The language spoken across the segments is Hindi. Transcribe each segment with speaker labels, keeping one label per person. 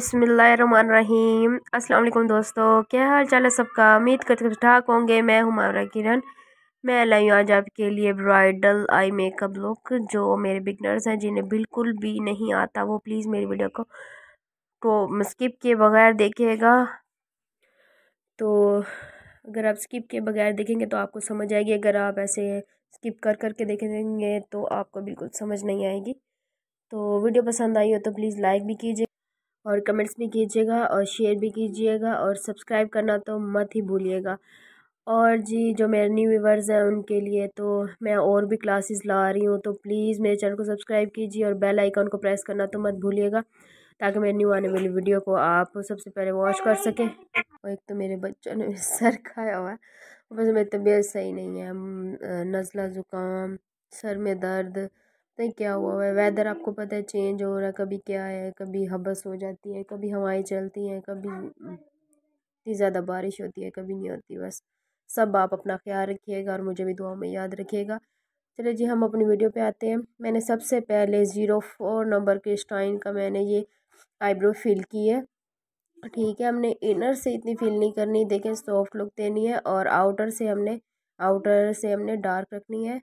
Speaker 1: अस्सलाम वालेकुम दोस्तों क्या हाल चाल है सबका उम्मीद करते हुए ठाक होंगे मैं हमारा किरण मैं लाई हूँ आज आपके लिए ब्राइडल आई मेकअप लुक जो मेरे बिगनर्स हैं जिन्हें बिल्कुल भी नहीं आता वो प्लीज़ मेरी वीडियो को तो स्किप के बगैर देखेगा तो अगर आप स्किप के बगैर देखेंगे तो आपको समझ आएगी अगर आप ऐसे स्किप कर कर के देखेंगे तो आपको बिल्कुल समझ नहीं आएगी तो वीडियो पसंद आई हो तो प्लीज़ लाइक भी कीजिए और कमेंट्स भी कीजिएगा और शेयर भी कीजिएगा और सब्सक्राइब करना तो मत ही भूलिएगा और जी जो मेरे न्यू व्यूवर्स हैं उनके लिए तो मैं और भी क्लासेस ला रही हूँ तो प्लीज़ मेरे चैनल को सब्सक्राइब कीजिए और बेल आइकन को प्रेस करना तो मत भूलिएगा ताकि मेरी न्यू आने वाली वीडियो को आप सबसे पहले वॉच कर सकें और एक तो मेरे बच्चों ने सर खाया हुआ है बस मेरी तबीयत सही नहीं है नज़ला ज़ुकाम सर में दर्द नहीं क्या हुआ है वेदर आपको पता है चेंज हो रहा है कभी क्या है कभी हबस हो जाती है कभी हवाएं चलती हैं कभी इतनी ज़्यादा बारिश होती है कभी नहीं होती बस सब आप अपना ख्याल रखिएगा और मुझे भी दुआ में याद रखिएगा चलिए जी हम अपनी वीडियो पे आते हैं मैंने सबसे पहले ज़ीरो फोर नंबर के स्टाइन का मैंने ये आईब्रो फिल की है ठीक है हमने इनर से इतनी फ़िल नहीं करनी देखें सॉफ्ट लुक देनी है और आउटर से हमने आउटर से हमने डार्क रखनी है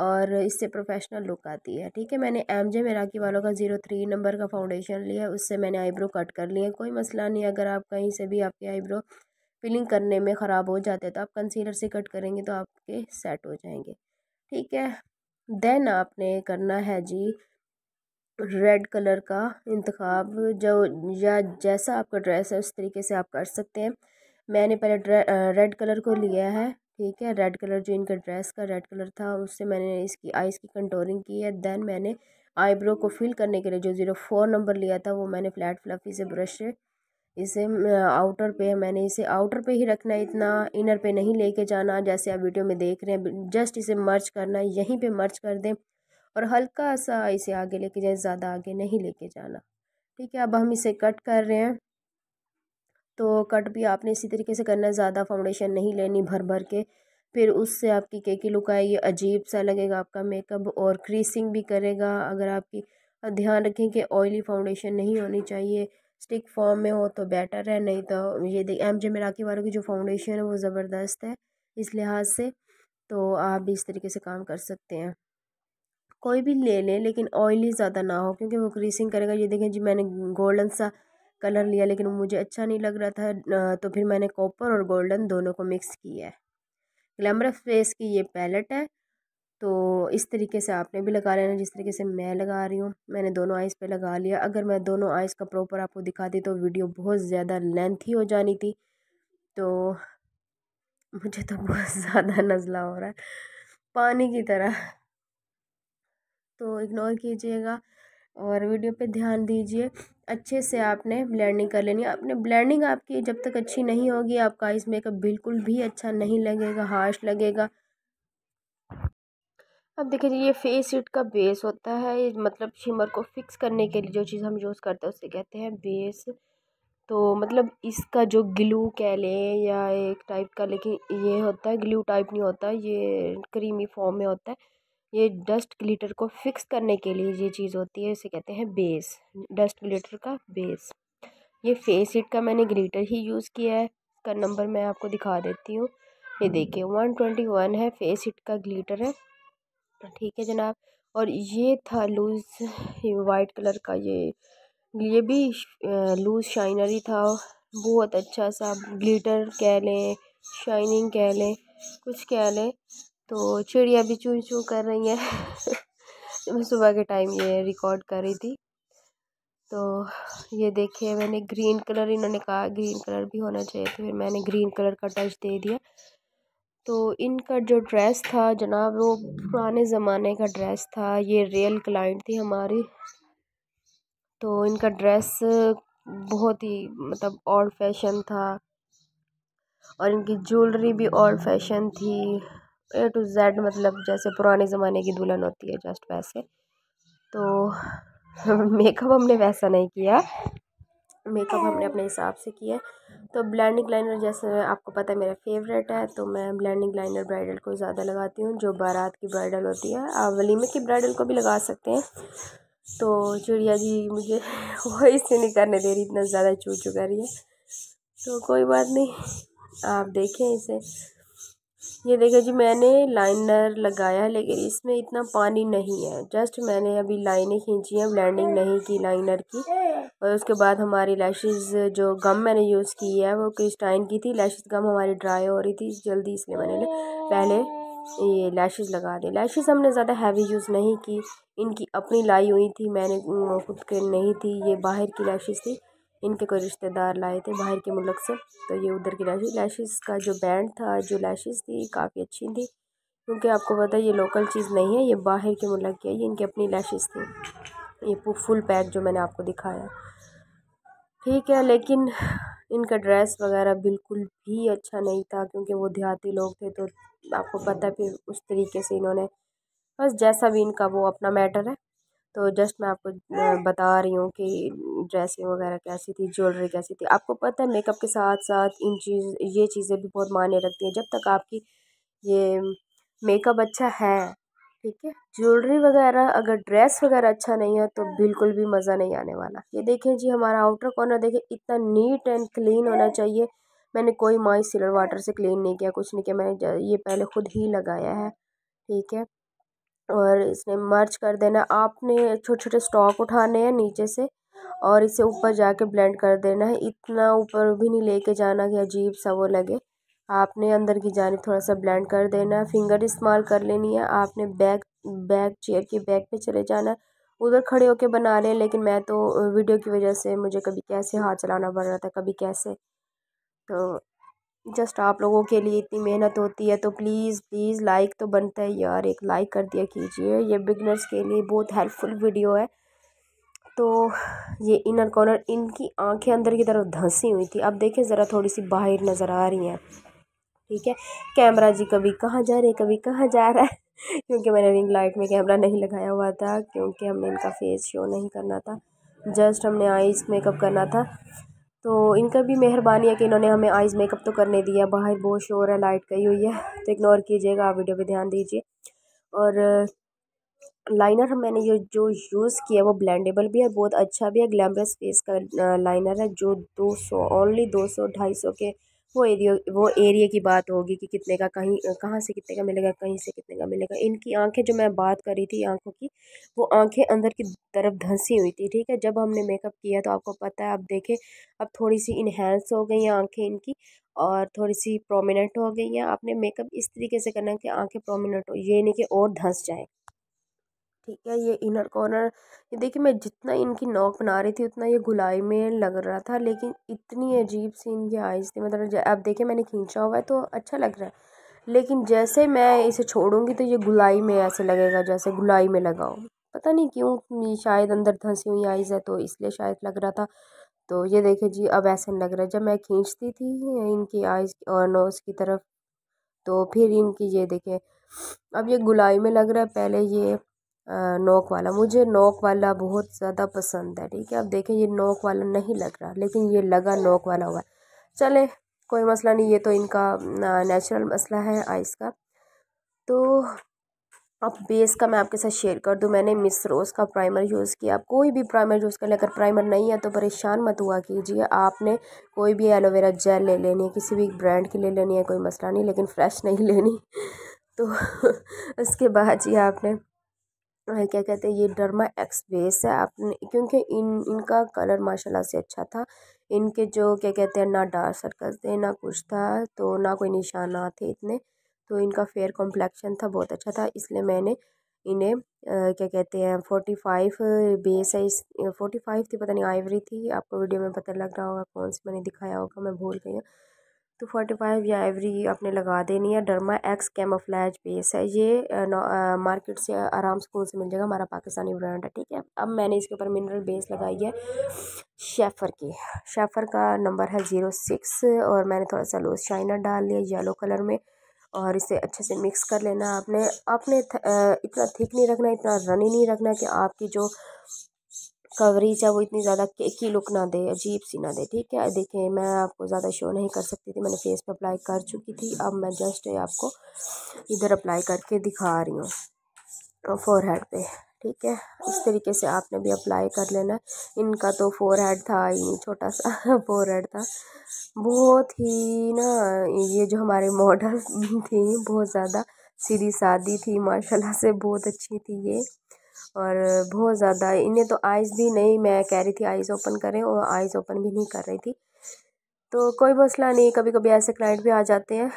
Speaker 1: और इससे प्रोफेशनल लुक आती है ठीक है मैंने एम जे मेराकी वालों का ज़ीरो थ्री नंबर का फाउंडेशन लिया है उससे मैंने आईब्रो कट कर लिए कोई मसला नहीं अगर आप कहीं से भी आपके आईब्रो फिलिंग करने में ख़राब हो जाते हैं तो आप कंसीलर से कट करेंगे तो आपके सेट हो जाएंगे ठीक है देन आपने करना है जी रेड कलर का इंतखब जो या जैसा आपका ड्रेस है उस तरीके से आप कर सकते हैं मैंने पहले रेड कलर को लिया है ठीक है रेड कलर जो इनका ड्रेस का रेड कलर था उससे मैंने इसकी आइज़ की कंटोरिंग की है दैन मैंने आईब्रो को फिल करने के लिए जो ज़ीरो फोर नंबर लिया था वो मैंने फ्लैट फ्लफी से ब्रश इसे आउटर पे मैंने इसे आउटर पे ही रखना है इतना इनर पे नहीं लेके जाना जैसे आप वीडियो में देख रहे हैं जस्ट इसे मर्च करना है यहीं पे मर्च कर दें और हल्का सा इसे आगे लेके जाए ज़्यादा आगे नहीं लेके जाना ठीक है अब हम इसे कट कर रहे हैं तो कट भी आपने इसी तरीके से करना है ज़्यादा फाउंडेशन नहीं लेनी भर भर के फिर उससे आपकी केकी लुक आएगी अजीब सा लगेगा आपका मेकअप और क्रीसिंग भी करेगा अगर आपकी ध्यान रखें कि ऑयली फाउंडेशन नहीं होनी चाहिए स्टिक फॉर्म में हो तो बेटर है नहीं तो ये देख एम जे मिराकी वालों की जो फाउंडेशन है वो ज़बरदस्त है इस लिहाज से तो आप भी इस तरीके से काम कर सकते हैं कोई भी ले लें लेकिन ऑयली ज़्यादा ना हो क्योंकि वो क्रीसिंग करेगा ये देखें जी मैंने गोल्डन सा कलर लिया लेकिन वो मुझे अच्छा नहीं लग रहा था तो फिर मैंने कॉपर और गोल्डन दोनों को मिक्स किया है ग्लैमर फेस की ये पैलेट है तो इस तरीके से आपने भी लगा लेना जिस तरीके से मैं लगा रही हूँ मैंने दोनों आइज़ पे लगा लिया अगर मैं दोनों आइज़ का प्रॉपर आपको दिखाती तो वीडियो बहुत ज़्यादा लेंथी हो जानी थी तो मुझे तो बहुत ज़्यादा नज़ला हो रहा है पानी की तरह तो इग्नोर कीजिएगा और वीडियो पे ध्यान दीजिए अच्छे से आपने ब्लेंडिंग कर लेनी है अपने ब्लेंडिंग आपकी जब तक अच्छी नहीं होगी आपका आइस मेकअप बिल्कुल भी अच्छा नहीं लगेगा हार्श लगेगा अब देखिए ये फेस सीट का बेस होता है मतलब शिमर को फिक्स करने के लिए जो चीज़ हम यूज़ करते हैं उसे कहते हैं बेस तो मतलब इसका जो ग्लू कह लें या एक टाइप का लेकिन ये होता है ग्लू टाइप नहीं होता ये क्रीमी फॉर्म में होता है ये डस्ट ग्लिटर को फिक्स करने के लिए ये चीज़ होती है इसे कहते हैं बेस डस्ट ग्लिटर का बेस ये फेस हिट का मैंने ग्लिटर ही यूज़ किया है इसका नंबर मैं आपको दिखा देती हूँ ये देखिए वन ट्वेंटी वन है फेस हिट का ग्लिटर है ठीक है जनाब और ये था लूज़ वाइट कलर का ये ये भी लूज़ शाइनर ही था बहुत अच्छा सा ग्लिटर कह लें शाइनिंग कह लें कुछ कह लें तो चिड़िया भी चूँ चूँ कर रही हैं मैं सुबह के टाइम ये रिकॉर्ड कर रही थी तो ये देखे मैंने ग्रीन कलर इन्होंने कहा ग्रीन कलर भी होना चाहिए तो फिर मैंने ग्रीन कलर का टच दे दिया तो इनका जो ड्रेस था जनाब वो पुराने ज़माने का ड्रेस था ये रियल क्लाइंट थी हमारी तो इनका ड्रेस बहुत ही मतलब ओल्ड फैशन था और इनकी ज्वेलरी भी ओल्ड फैशन थी ए टू जेड मतलब जैसे पुराने ज़माने की दुल्हन होती है जस्ट वैसे तो मेकअप हमने वैसा नहीं किया मेकअप हमने अपने हिसाब से किया तो ब्लैंडिंग लाइनर जैसे आपको पता है मेरा फेवरेट है तो मैं ब्लैंडिंग लाइनर ब्राइडल को ज़्यादा लगाती हूँ जो बारात की ब्राइडल होती है आप वलीमे की ब्राइडल को भी लगा सकते हैं तो चिड़िया जी मुझे वॉइस इससे नहीं करने दे रही इतना ज़्यादा चू चू कर रही है तो कोई बात नहीं आप देखें इसे ये देखिए जी मैंने लाइनर लगाया है लेकिन इसमें इतना पानी नहीं है जस्ट मैंने अभी लाइनें खींची हैं ब्लैंडिंग नहीं की लाइनर की और उसके बाद हमारी लैशेस जो गम मैंने यूज़ की है वो क्रिस्टाइन की थी लैशेस गम हमारी ड्राई हो रही थी जल्दी इसलिए मैंने पहले ये लैशेस लगा दी लैशेस हमने ज़्यादा हैवी यूज़ नहीं की इनकी अपनी लाई हुई थी मैंने खुद के नहीं थी ये बाहर की लैशेज थी इनके कोई रिश्तेदार लाए थे बाहर के मुल्क से तो ये उधर की लैशेज लैशेज़ का जो बैंड था जो लैशेज़ थी काफ़ी अच्छी थी क्योंकि आपको पता है ये लोकल चीज़ नहीं है ये बाहर के मुल्क की है ये इनकी अपनी लैशेज़ थी ये फुल पैक जो मैंने आपको दिखाया ठीक है लेकिन इनका ड्रेस वगैरह बिल्कुल भी अच्छा नहीं था क्योंकि वो देहाती लोग थे तो आपको पता है फिर उस तरीके से इन्होंने बस जैसा भी इनका वो अपना मैटर है तो जस्ट मैं आपको बता रही हूँ कि ड्रेसिंग वगैरह कैसी थी ज्वेलरी कैसी थी आपको पता है मेकअप के साथ साथ इन चीज़ ये चीज़ें भी बहुत मायने रखती हैं जब तक आपकी ये मेकअप अच्छा है ठीक है ज्वेलरी वगैरह अगर ड्रेस वगैरह अच्छा नहीं है तो बिल्कुल भी मज़ा नहीं आने वाला ये देखें जी हमारा आउटर कॉर्नर देखें इतना नीट एंड क्लीन होना चाहिए मैंने कोई मॉइस्चर वाटर से क्लीन नहीं किया कुछ नहीं किया मैंने ये पहले खुद ही लगाया है ठीक है और इसमें मर्ज कर देना आपने छोटे छोटे स्टॉक उठाने हैं नीचे से और इसे ऊपर जाके ब्लेंड कर देना है इतना ऊपर भी नहीं लेके जाना कि अजीब सा वो लगे आपने अंदर की जानी थोड़ा सा ब्लेंड कर देना है फिंगर इस्तेमाल कर लेनी है आपने बैक बैक चेयर के बैक पे चले जाना है उधर खड़े होके बना रहे हैं लेकिन मैं तो वीडियो की वजह से मुझे कभी कैसे हाथ चलाना पड़ रहा था कभी कैसे तो जस्ट आप लोगों के लिए इतनी मेहनत होती है तो प्लीज़ प्लीज़ लाइक तो बनता है यार एक लाइक कर दिया कीजिए ये बिगनर्स के लिए बहुत हेल्पफुल वीडियो है तो ये इनर कॉर्नर इनकी आंखें अंदर की तरफ धंसी हुई थी अब देखें ज़रा थोड़ी सी बाहर नज़र आ रही हैं ठीक है कैमरा जी कभी कहाँ जा रहे कभी कहाँ जा रहा है क्योंकि मैंने रिंग लाइट में कैमरा नहीं लगाया हुआ था क्योंकि हमने इनका फेस शो नहीं करना था जस्ट हमने आईज मेकअप करना था तो इनका भी मेहरबानी है कि इन्होंने हमें आइज़ मेकअप तो करने दिया बाहर बहुत शोर है लाइट गई हुई है तो इग्नोर कीजिएगा आप वीडियो पे ध्यान दीजिए और लाइनर मैंने ये जो यूज़ किया वो ब्लेंडेबल भी है बहुत अच्छा भी है ग्लैमरस फेस का लाइनर है जो दो सौ ओनली दो सौ ढाई सौ के वो एरिया वो एरिए की बात होगी कि कितने का कहीं कहाँ से कितने का मिलेगा कहीं से कितने का मिलेगा इनकी आंखें जो मैं बात कर रही थी आंखों की वो आंखें अंदर की तरफ धंसी हुई थी ठीक है जब हमने मेकअप किया तो आपको पता है आप देखें अब थोड़ी सी इन्हेंस हो गई हैं आंखें इनकी और थोड़ी सी प्रोमिनेंट हो गई हैं आपने मेकअप इस तरीके से करना है कि आँखें प्रोमिनेंट हो ये नहीं कि और धंस जाए ठीक है ये इनर कॉर्नर ये देखिए मैं जितना इनकी नोक बना रही थी उतना ये गुलाई में लग रहा था लेकिन इतनी अजीब सी इनकी आइज़ थी मतलब अब देखिए मैंने खींचा हुआ है तो अच्छा लग रहा है लेकिन जैसे मैं इसे छोड़ूंगी तो ये गुलाई में ऐसे लगेगा जैसे गुलाई में लगाओ पता नहीं क्यों शायद अंदर धंसी हुई आइज़ है तो इसलिए शायद लग रहा था तो ये देखिए जी अब ऐसे लग रहा है जब मैं खींचती थी इनकी आइज़ और नोस की तरफ तो फिर इनकी ये देखें अब ये गुलाई में लग रहा है पहले ये नोक वाला मुझे नोक वाला बहुत ज़्यादा पसंद है ठीक है अब देखें ये नोक वाला नहीं लग रहा लेकिन ये लगा नोक वाला हुआ चले कोई मसला नहीं ये तो इनका नेचुरल मसला है आइस का तो अब बेस का मैं आपके साथ शेयर कर दूं मैंने मिस रोज़ का प्राइमर यूज़ किया आप कोई भी प्राइमर यूज़ कर लें अगर प्राइमर नहीं है तो परेशान मत हुआ कीजिए आपने कोई भी एलोवेरा जेल ले लेनी है किसी भी ब्रांड की ले लेनी है कोई मसला नहीं लेकिन फ्रेश नहीं लेनी तो उसके बाद जी आपने क्या कहते हैं ये डरमा एक्सप्रेस है आपने क्योंकि इन इनका कलर माशाल्लाह से अच्छा था इनके जो क्या कहते हैं ना डार्क सर्कल थे ना कुछ था तो ना कोई निशाना थे इतने तो इनका फेयर कॉम्प्लेक्शन था बहुत अच्छा था इसलिए मैंने इन्हें क्या कहते हैं फोर्टी फाइव बेस है इस फोर्टी फाइव थी पता नहीं आइवरी थी आपको वीडियो में पता लग रहा होगा कौन सी मैंने दिखाया होगा मैं भूल गई हूँ टू फोर्टी फाइव या एवरी आपने लगा देनी है डरमा एक्स कैमोफ्लैज बेस है ये मार्केट से आराम से से मिल जाएगा हमारा पाकिस्तानी ब्रांड है ठीक है अब मैंने इसके ऊपर मिनरल बेस लगाई है शेफ़र की शेफ़र का नंबर है ज़ीरो सिक्स और मैंने थोड़ा सा लोज शाइनर डाल लिया येलो कलर में और इसे अच्छे से मिक्स कर लेना आपने आपने इतना थिक नहीं रखना इतना रनी नहीं रखना कि आपकी जो कवरेज है वो इतनी ज़्यादा केकी लुक ना दे अजीब सी ना दे ठीक है देखिए मैं आपको ज़्यादा शो नहीं कर सकती थी मैंने फेस पे अप्लाई कर चुकी थी अब मैं जस्ट आपको इधर अप्लाई करके दिखा रही हूँ फोर हेड पर ठीक है इस तरीके से आपने भी अप्लाई कर लेना इनका तो फोर हेड था ही नहीं छोटा सा फोर हेड था बहुत ही ना ये जो हमारे मॉडल थी बहुत ज़्यादा सीधी सादी थी माशाल्लाह से बहुत अच्छी थी ये और बहुत ज़्यादा इन्हें तो आइज़ भी नहीं मैं कह रही थी आइज़ ओपन करें और आइज़ ओपन भी नहीं कर रही थी तो कोई मसला नहीं कभी कभी ऐसे क्लाइंट भी आ जाते हैं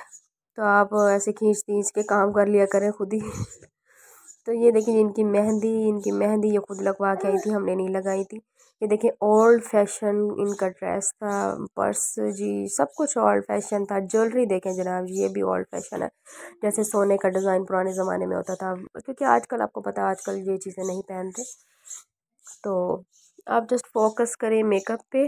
Speaker 1: तो आप ऐसे खींच तींच के काम कर लिया करें खुद ही तो ये देखिए इनकी मेहंदी इनकी मेहंदी ये खुद लगवा के आई थी हमने नहीं लगाई थी ये देखिए ओल्ड फैशन इनका ड्रेस था पर्स जी सब कुछ ओल्ड फैशन था ज्वेलरी देखें जनाब ये भी ओल्ड फैशन है जैसे सोने का डिज़ाइन पुराने ज़माने में होता था क्योंकि आजकल आपको पता है आजकल ये चीज़ें नहीं पहनते तो आप जस्ट फोकस करें मेकअप पे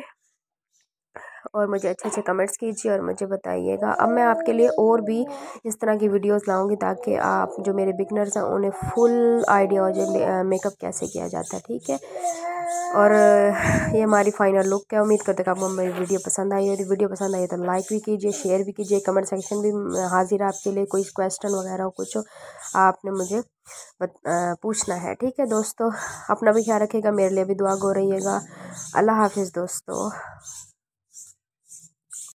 Speaker 1: और मुझे अच्छे अच्छे कमेंट्स कीजिए और मुझे बताइएगा अब मैं आपके लिए और भी इस तरह की वीडियोस लाऊंगी ताकि आप जो मेरे बिगनर्स हैं उन्हें फुल आइडिया हो जाए मेकअप कैसे किया जाता है ठीक है और ये हमारी फाइनल लुक है उम्मीद करते हैं आपको मेरी वीडियो पसंद आई और वीडियो पसंद आई तो लाइक भी कीजिए शेयर भी कीजिए कमेंट सेक्शन भी हाजिर है आपके लिए कोई क्वेश्चन वगैरह हो कुछ हो आपने मुझे पूछना है ठीक है दोस्तों अपना भी ख्याल रखिएगा मेरे लिए भी दुआ गो रहिएगा अल्लाह हाफिज़ दोस्तों